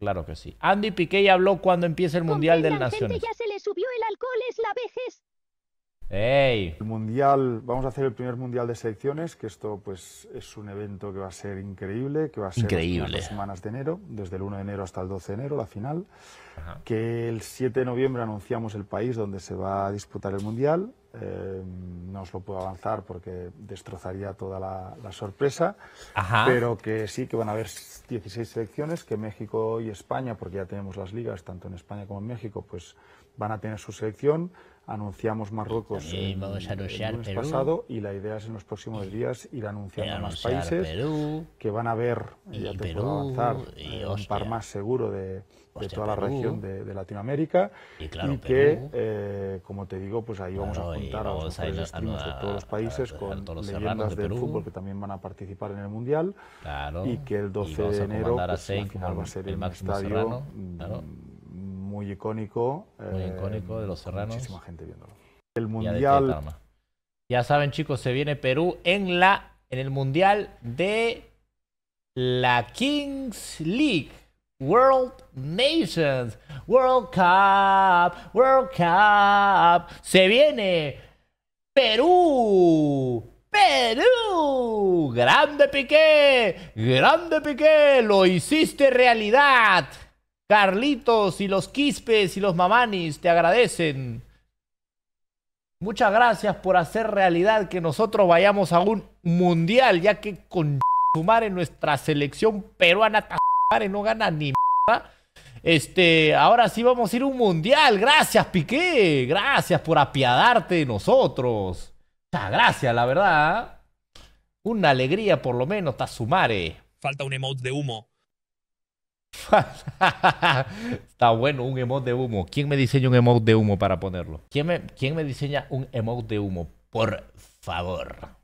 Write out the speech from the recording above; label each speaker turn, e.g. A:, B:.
A: Claro que sí. Andy Piqué habló cuando empiece el Mundial del Nacional. ya se le subió el alcohol, es la vejez. El mundial, vamos a hacer el primer mundial de selecciones, que esto pues es un evento que va a ser increíble, que va a ser increíble. las semanas de enero, desde el 1 de enero hasta el 12 de enero, la final, que el 7 de noviembre anunciamos el país donde se va a disputar el mundial. Eh, no os lo puedo avanzar porque destrozaría toda la, sorpresa, pero que sí que van a haber 16 selecciones, que México y España, porque ya tenemos las ligas tanto en España como en México, pues van a tener su selección anunciamos Marruecos el, pasado y la idea es en los próximos días ir anunciando a más países que van a ver, ya te puedo avanzar, y eh, un par más seguro de, toda la región de, Latinoamérica y, que, eh, como te digo, pues ahí vamos a juntar a los mejores de todos los países con leyendas del fútbol que también van a participar en el Mundial y que el 12 de enero pues, al final va a ser el, el estadio mm, muy icónico. Muy icónico de eh, los serranos. Muchísima gente viéndolo. El mundial.
B: Ya saben, chicos, se viene Perú en la en el mundial de la Kings League. World Nations, World Cup, World Cup. Se viene Perú. Perú. Grande Piqué. Grande Piqué. Lo hiciste realidad. Carlitos y los Quispes y los Mamanis te agradecen. Muchas gracias por hacer realidad que nosotros vayamos a un mundial, ya que con sumar en nuestra selección peruana no gana ni mierda. Este, ahora sí vamos a ir a un mundial. Gracias, Piqué. Gracias por apiadarte de nosotros. Muchas gracias, la verdad. Una alegría por lo menos, Tazumare. Falta un emote de humo. Está bueno, un emote de humo. ¿Quién me diseña un emote de humo para ponerlo? ¿Quién me, quién me diseña un emote de humo? Por favor.